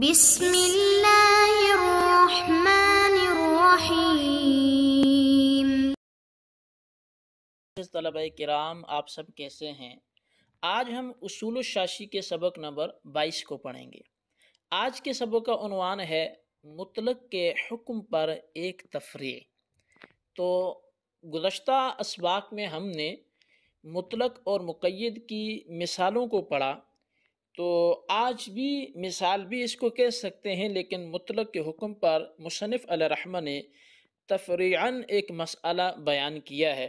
بسم तलबा कराम आप सब कैसे हैं आज हम उसूल शाशी के सबक नंबर बाईस को पढ़ेंगे आज के सबक का उनवान है मुतलक के हुक्म पर एक तफरी तो गुज्त इसबाक में हमने मुतलक और मुक़द की मिसालों को पढ़ा तो आज भी मिसाल भी इसको कह सकते हैं लेकिन मुतल के हुक्म पर मुसनफ़ रहम ने तफरीन एक मसला बयान किया है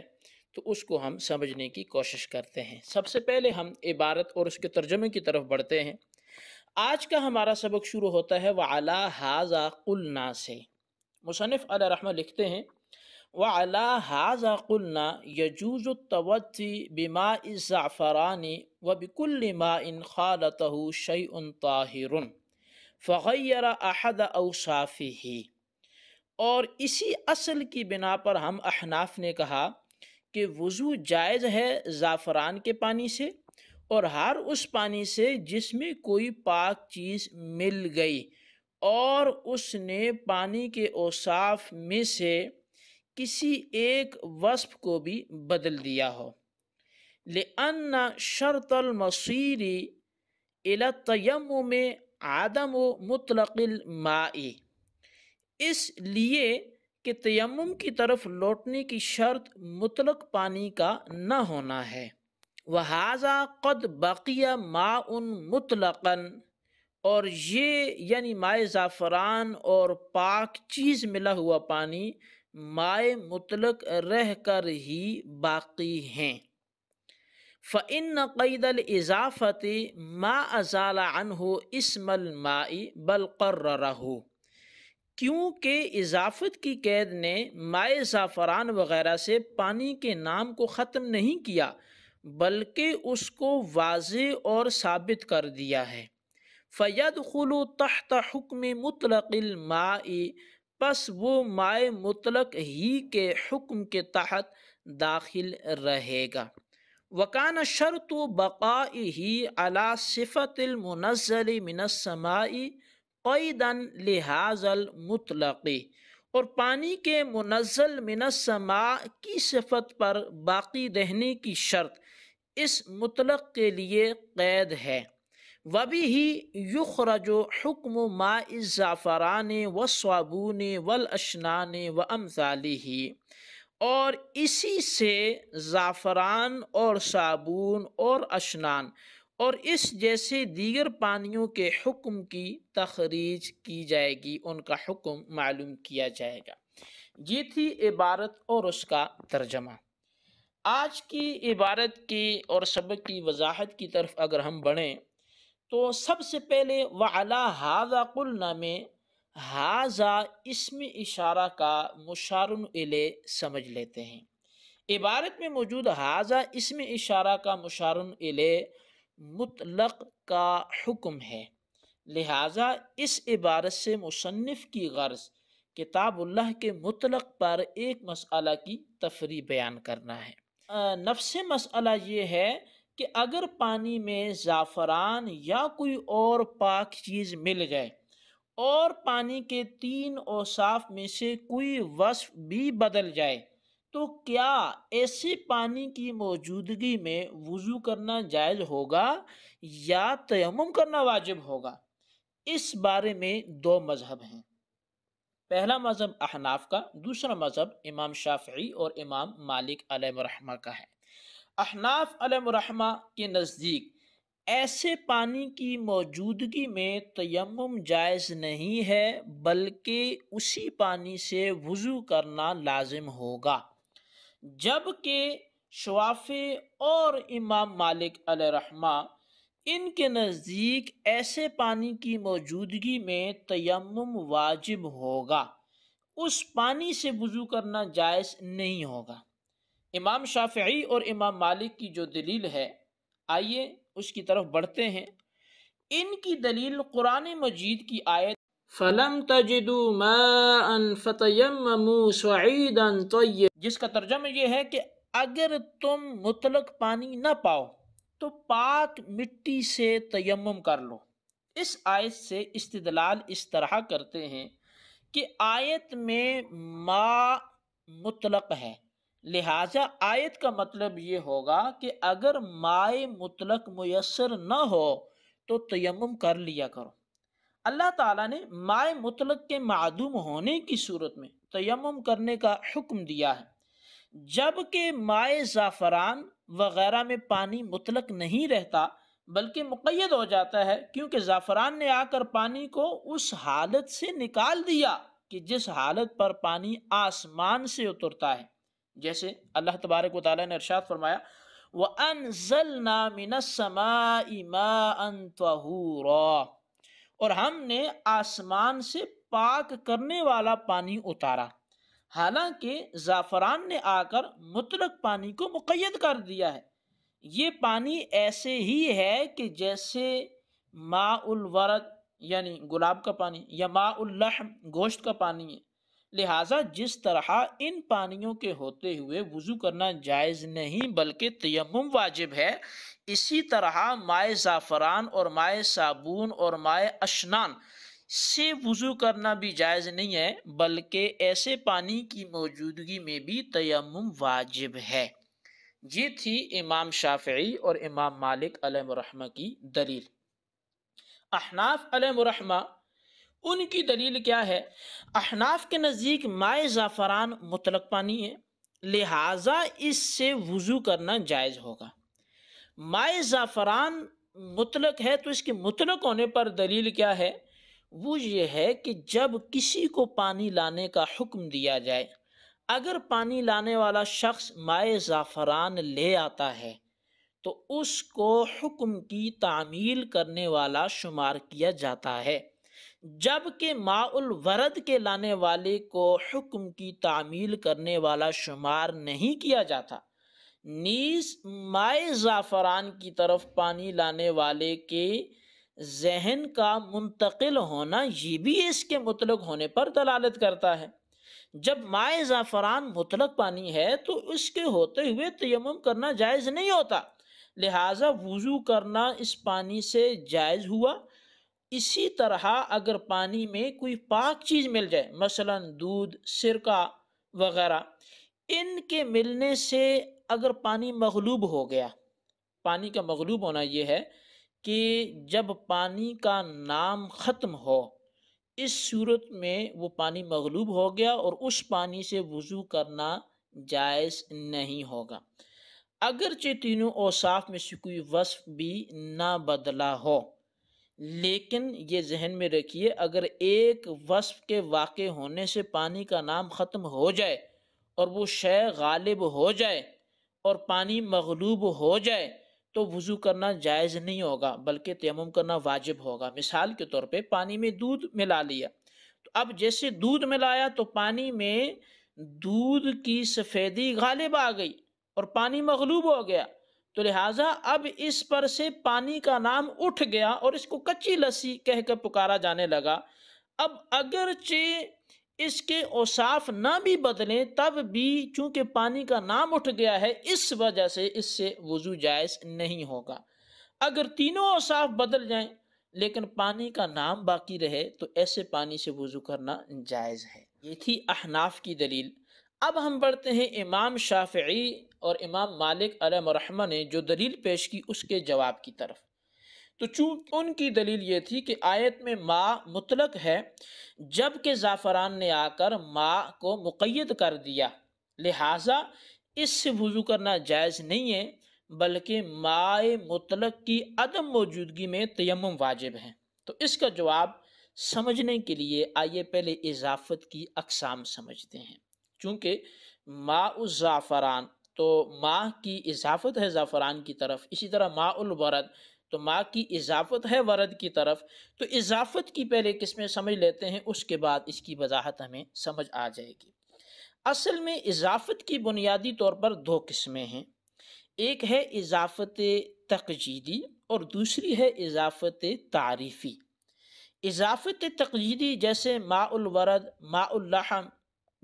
तो उसको हम समझने की कोशिश करते हैं सबसे पहले हम इबारत और उसके तर्जमे की तरफ बढ़ते हैं आज का हमारा सबक शुरू होता है वाला हाजा कुलना से मुसनफ़ रहम लिखते हैं वाला हाजा यजूज़ तवत्ती बिमा ज़ाफ़रानी व बिकुल मा इन खालत शई उन ताहिर फ़ैर अहद अवसाफ़ी ही और इसी असल की बिना पर हम अहनाफ ने कहा कि वज़ू जायज़ है ज़ाफ़रान के पानी से और हर उस पानी से जिसमें कोई पाक चीज़ मिल गई और उसने पानी के औसाफ़ में से किसी एक वस्फ को भी बदल दिया हो लेना शर्तल मसीरी तयम में आदम व मुतलकिल माई इसलिए कि तयम की तरफ लौटने की शर्त मुतलक पानी का न होना है वहाजा कद बाकिया माउन मुतलकन और ये यानी माए ज़ाफ़रान और पाक चीज़ मिला हुआ पानी माए मुतलक रह कर ही बाकी हैं फ़िन कैदल इजाफ़त मा अजाला अनहो इसमल माई बलकर हो क्योंकि इजाफत की कैद ने माए ज़ाफ़रान वगैरह से पानी के नाम को ख़त्म नहीं किया बल्कि उसको वाज और साबित कर दिया है फ़ैद खलु तहत हुक्म मुतलक़िल माई बस वो माए मुतलक ही के हुक्म के तहत दाखिल रहेगा वकान शर्त बका ही अला सिफ़तमनज़ल मनसमाई कैदन लिहाजल मुतलक़ी और पानी के मुनज़ल मिनसमा की सिफत पर बाकी रहने की शर्त इस मुतलक़ के लिए क़ैद है वबी ही रजो हुक्म मा ज़ाफ़रान व साबून वल अशनान व अमसाली ही और इसी से ज़ाफ़रान और साबुन और अशनान और इस जैसे दीगर पानियों के हुक्म की तखरीज की जाएगी उनका हुक्म मालूम किया जाएगा ये थी इबारत और उसका तर्जमा आज की इबारत की और सबक की वजाहत की तरफ अगर हम बढ़ें तो सबसे पहले वाला हाजा कुल में हाजा इसम इशारा का मुशारन समझ लेते हैं इबारत में मौजूद हाजा इसम इशारा का मुशारन इले मुतलक का हुक्म है लिहाजा इस इबारत से मुसनफ़ की गर्ज किताबुल्लाह के मुतलक पर एक मसला की तफरी बयान करना है नफ्स मसला ये है कि अगर पानी में ज़ाफ़रान या कोई और पाक चीज़ मिल गए और पानी के तीन औसाफ में से कोई वस्फ भी बदल जाए तो क्या ऐसे पानी की मौजूदगी में वज़ू करना जायज़ होगा या तयम करना वाजिब होगा इस बारे में दो मज़हब हैं पहला मज़हब अहनाफ का दूसरा मज़हब इमाम शाफी और इमाम मालिक अलम का है अहनाफ अलमरहमा के नज़दीक ऐसे पानी की मौजूदगी में तयम जायज़ नहीं है बल्कि उसी पानी से वज़ू करना लाजिम होगा जबकि शवाफ़े और इमाम मालिक अलरहमा इनके नज़दीक ऐसे पानी की मौजूदगी में तयम वाजिब होगा उस पानी से वज़ू करना जायज़ नहीं होगा इमाम शाफी और इमाम मालिक की जो दलील है आइए उसकी तरफ बढ़ते हैं इनकी दलील कुरान मजीद की आयत फलम जिसका तर्जम यह है कि अगर तुम मुतलक पानी ना पाओ तो पाक मिट्टी से तयम कर लो इस आयत से इस्तलाल इस तरह करते हैं कि आयत में मा मुतलक है लिहाजा आयत का मतलब ये होगा कि अगर माए मुतलक मैसर न हो तो तयम कर लिया करो अल्लाह ताला ने माए मुतलक के मदूम होने की सूरत में तयम करने का हुक्म दिया है जबकि माए ज़ाफ़रान वगैरह में पानी मुतलक नहीं रहता बल्कि मुक़द हो जाता है क्योंकि ज़ाफ़रान ने आकर पानी को उस हालत से निकाल दिया कि जिस हालत पर पानी आसमान से उतरता है जैसे अल्लाह तबारक वाली ने इरशाद फरमाया व अनजल नामिनसमातहूरा और हमने आसमान से पाक करने वाला पानी उतारा हालांकि ज़ाफ़रान ने आकर मुतलक पानी को मुक़यद कर दिया है ये पानी ऐसे ही है कि जैसे माउल वरद यानी गुलाब का पानी या माउल गोश्त का पानी है लिहाजा जिस तरह इन पानियों के होते हुए वज़ू करना जायज़ नहीं बल्कि तयम वाजिब है इसी तरह माए ज़ाफ़रान और माए साबुन और माए अशनान से वज़ू करना भी जायज़ नहीं है बल्कि ऐसे पानी की मौजूदगी में भी तयम वाजिब है ये थी इमाम शाफी और इमाम मालिक अलम की दलील अहनाफ अलम उनकी दलील क्या है अहनाफ के नज़दीक माए ज़ाफ़रान मुतलक पानी है लिहाजा इससे वज़ू करना जायज़ होगा माए ज़ाफ़रान मुतलक है तो इसके मुतलक होने पर दलील क्या है वो ये है कि जब किसी को पानी लाने का हुक्म दिया जाए अगर पानी लाने वाला शख्स माए ज़ाफ़रान ले आता है तो उसको हुक्म की तामील करने वाला शुमार किया जाता है जबकि माउल वरद के लाने वाले को हुक्म की तामील करने वाला शुमार नहीं किया जाता नीस माए ज़ाफ़रान की तरफ पानी लाने वाले के जहन का मुंतकिल होना ये भी इसके मुतलक होने पर दलालत करता है जब माए ज़ाफ़रान मुतलक पानी है तो उसके होते हुए तयम करना जायज़ नहीं होता लिहाजा वज़ू करना इस पानी से जायज़ हुआ इसी तरह अगर पानी में कोई पाक चीज़ मिल जाए मसलन दूध सिरका वगैरह इनके मिलने से अगर पानी मगलूब हो गया पानी का मगलूब होना यह है कि जब पानी का नाम ख़त्म हो इस सूरत में वो पानी मगलूब हो गया और उस पानी से वज़ू करना जायज़ नहीं होगा अगरचे तीनों औसाफ में से कोई वस्फ भी ना बदला हो लेकिन ये जहन में रखिए अगर एक वस्फ के वाक़ होने से पानी का नाम ख़त्म हो जाए और वो शय गालिब हो जाए और पानी मगलूब हो जाए तो वज़ू करना जायज़ नहीं होगा बल्कि तयम करना वाजिब होगा मिसाल के तौर पे पानी में दूध मिला लिया तो अब जैसे दूध मिलाया तो पानी में दूध की सफ़ेदी गालिब आ गई और पानी मगलूब हो गया तो लिहाजा अब इस पर से पानी का नाम उठ गया और इसको कच्ची लस्सी कहकर पुकारा जाने लगा अब अगरचे इसके औसाफ ना भी बदलें तब भी चूंकि पानी का नाम उठ गया है इस वजह से इससे वज़ू जायज़ नहीं होगा अगर तीनों औसाफ बदल जाएं लेकिन पानी का नाम बाकी रहे तो ऐसे पानी से वज़ू करना जायज़ है ये थी अहनाफ की दलील अब हम पढ़ते हैं इमाम शाफी और इमाम मालिक अलमरहमा ने जो दलील पेश की उसके जवाब की तरफ तो चूँ उनकी दलील ये थी कि आयत में माँ मुतलक है जबकि ज़ाफ़रान ने आकर माँ को मुक़द कर दिया लिहाजा इससे वज़ू करना जायज़ नहीं है बल्कि माए मुतलक की अदम मौजूदगी में तयम वाजिब है तो इसका जवाब समझने के लिए आइए पहले इजाफत की अकसाम समझते हैं चूँकि माँ ज़ाफ़रान तो माँ की इजाफ़त है ज़ाफ़रान की तरफ इसी तरह माउलवरद तो माँ की इजाफ़त है वरद की तरफ तो इजाफ़त की पहले किस्में समझ लेते हैं उसके बाद इसकी वजाहत हमें समझ आ जाएगी असल में इजाफ़त की बुनियादी तौर पर दो किस्में हैं एक है इजाफ़त तकजीदी और दूसरी है इजाफ़त तारीफ़ी इजाफ़त तकजीदी जैसे माउलवरद माउल्लहम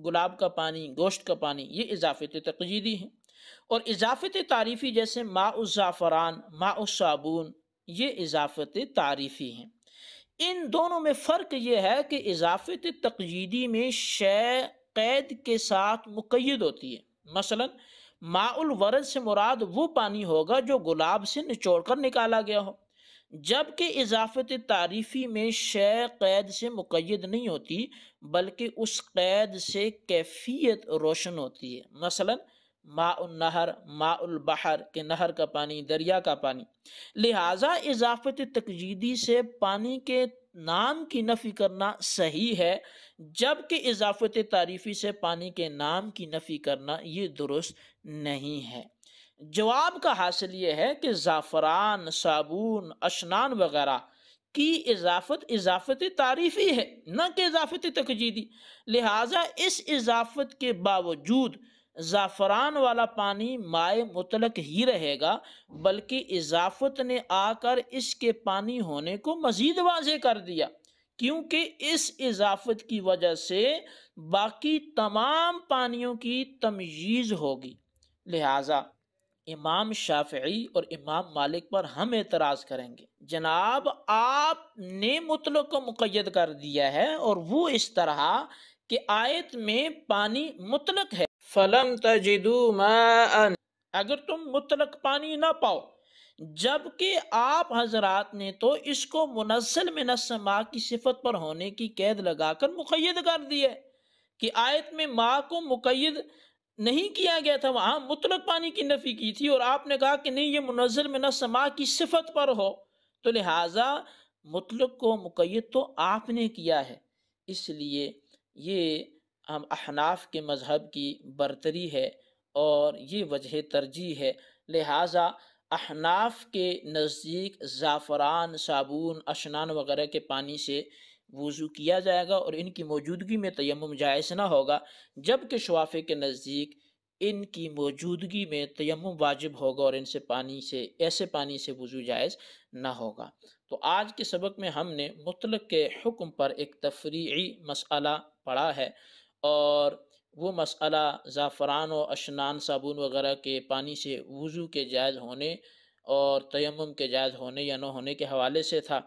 गुलाब का पानी गोश्त का पानी ये इजाफत तकजीदी हैं और इजाफत तारीफ़ी जैसे जाफ़रान माउज़ाफ़रान साबुन ये इजाफत तारीफ़ी हैं इन दोनों में फ़र्क ये है कि इजाफत तकजीदी में शे कैद के साथ मुकैद होती है मसलन माउल वरद से मुराद वो पानी होगा जो गुलाब से निचोड़ कर निकाला गया हो जबकि इजाफत तारीफ़ी में शे क़ैद से मुक़द नहीं होती बल्कि उस क़ैद से कैफियत रोशन होती है मसलन माउलनहर माउलबहर के नहर का पानी दरिया का पानी लिहाजा इजाफत तकजीदी से पानी के नाम की नफ़ी करना सही है जबकि इजाफत तारीफ़ी से पानी के नाम की नफ़ी करना ये दुरुस्त नहीं है जवाब का हासिल ये है कि ज़ाफ़रान साबुन अशनान वगैरह की इजाफत इजाफत तारीफ़ी है न कि इजाफत तकजीदी लिहाजा इस इजाफत के बावजूद ज़ाफ़रान वाला पानी माए मुतलक ही रहेगा बल्कि इजाफत ने आकर इसके पानी होने को मज़ीद वाजे कर दिया क्योंकि इस इजाफत की वजह से बाकी तमाम पानियों की तमीज़ होगी लिहाजा इमाम शाफी और इमाम मालिक पर हम एतराज़ करेंगे जनाब आपने मुतल को मुकैद कर दिया है और वो इस तरह कि आयत में पानी मुतलक है फलम तजिदू अगर तुम मुतलक पानी ना पाओ जबकि आप हजरात ने तो इसको मुनसल में नस्मा की सिफत पर होने की कैद लगाकर मुकैद कर दिया कि आयत में माँ को मुकैद नहीं किया गया था वहाँ मुतलक पानी की नफ़ी की थी और आपने कहा कि नहीं ये मुनजर में न समा की सिफत पर हो तो लिहाजा मुतलक को मुकैद तो आपने किया है इसलिए ये हम अहनाफ के मज़हब की बरतरी है और ये वजह तरजीह है लिहाजा अहनाफ के नज़दीक ज़ाफ़रान साबुन अशनान वगैरह के पानी से वज़ू किया जाएगा और इनकी मौजूदगी में तयम जायज़ ना होगा जबकि शवाफ़े के नज़दीक इनकी मौजूदगी में तयम वाजिब होगा और इनसे पानी से ऐसे पानी से वज़ू जायज़ ना होगा तो आज के सबक में हमने मुतल के हुक्म पर एक तफरी मसला पढ़ा है और वो मसला ज़ाफ़रान और अशनान साबुन वगैरह के पानी से वज़ू के जायज़ होने और तयम के जायज़ होने या न होने के हवाले से था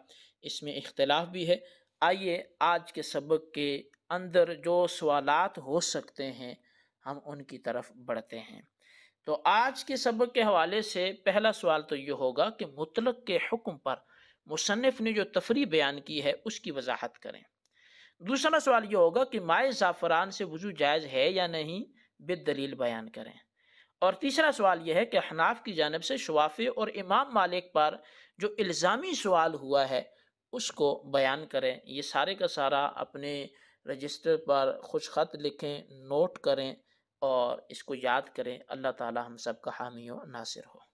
इसमें इख्तलाफ भी है आइए आज के सबक के अंदर जो सवालत हो सकते हैं हम उनकी तरफ बढ़ते हैं तो आज के सबक के हवाले से पहला सवाल तो ये होगा कि मुतलक के हुक्म पर मुसनफ़ ने जो तफरी बयान की है उसकी वजाहत करें दूसरा सवाल ये होगा कि माए ज़ाफ़रान से वजू जायज़ है या नहीं बेदलील बयान करें और तीसरा सवाल यह है कि हनाफ की जानब से शवाफ़े और इमाम मालिक पर जो इल्ज़ामी सवाल हुआ है उसको बयान करें ये सारे का सारा अपने रजिस्टर पर खुश खत लिखें नोट करें और इसको याद करें अल्लाह ताला हम सब का हामी नासिर हो